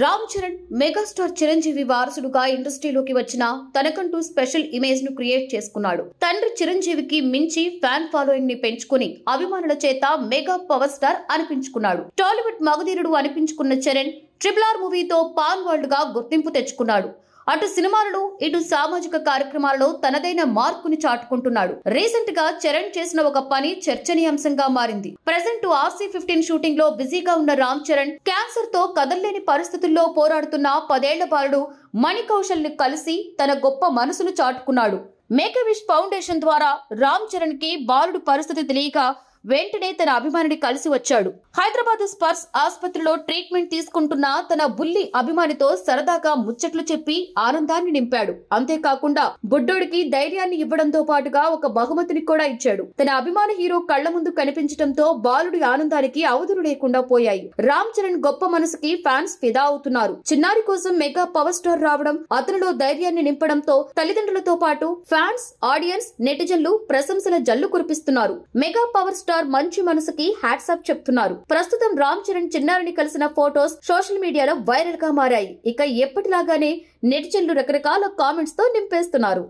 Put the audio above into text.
Ram Charan megastar Chiranjeevi వారసుడుగా ఇండస్ట్రీలోకి వచ్చిన తనకంటూ స్పెషల్ ఇమేజ్ ను క్రియేట్ చేసుకున్నాడు తండ్రి చిరంజీవికి మించి ఫ్యాన్ ఫాలోయింగ్ ని పెంచుకుని అభిమానుల చేత మెగా పవర్ స్టార్ అనిపించుకున్నాడు టాలీవుడ్ మగధీరుడు అనిపించుకున్న చరణ్ ట్రిపుల్ ఆర్ మూవీతో పాన్ వరల్డ్ గా గుర్తింపు తెచ్చుకున్నాడు అటు సినిమాలలో ఇటు సామాజిక కార్యక్రమాలలో తనదైన మార్కుని చాటుకుంటున్నాడు రీసెంట్ గా చరణ్ చేసిన ఒక పని చర్చనీయాంశంగా మారింది ప్రజెంట్ ఆర్సీ ఫిఫ్టీన్ షూటింగ్ లో బిజీగా ఉన్న రామ్ చరణ్ క్యాన్సర్ తో కదల్లేని పరిస్థితుల్లో పోరాడుతున్న పదేళ్ల బాలుడు మణికౌశల్ ని కలిసి తన గొప్ప మనసును చాటుకున్నాడు మేకవిష్ ఫౌండేషన్ ద్వారా రామ్ చరణ్ కి బాలుడు పరిస్థితి తెలియక వెంటనే తన అభిమానిని కలిసి వచ్చాడు హైదరాబాద్ స్పర్స్ ఆసుపత్రిలో ట్రీట్మెంట్ తీసుకుంటున్న తన బుల్లి అభిమానితో సరదాగా ముచ్చట్లు చెప్పి ఆనందాన్ని నింపాడు అంతేకాకుండా బుడ్డోడికి ధైర్యాన్ని ఇవ్వడంతో పాటుగా ఒక బహుమతిని కూడా ఇచ్చాడు తన అభిమాన హీరో కళ్ల ముందు కనిపించడంతో బాలుడి ఆనందానికి అవధులు లేకుండా పోయాయి రామ్ చరణ్ గొప్ప మనసుకి ఫ్యాన్స్ ఫిదా అవుతున్నారు చిన్నారి కోసం మెగా పవర్ స్టార్ రావడం అతనిలో ధైర్యాన్ని నింపడంతో తల్లిదండ్రులతో పాటు ఫ్యాన్స్ ఆడియన్స్ నెటిజన్లు ప్రశంసల జల్లు కురిపిస్తున్నారు మెగా పవర్ స్టార్ స్టార్ మంచి మనసుకి హ్యాట్సాప్ చెప్తున్నారు ప్రస్తుతం రామ్ చరణ్ చిన్నారిని కలిసిన ఫోటోస్ సోషల్ మీడియాలో వైరల్ గా మారాయి ఇక ఎప్పటిలాగానే నెటిజన్లు రకరకాల కామెంట్స్ తో నింపేస్తున్నారు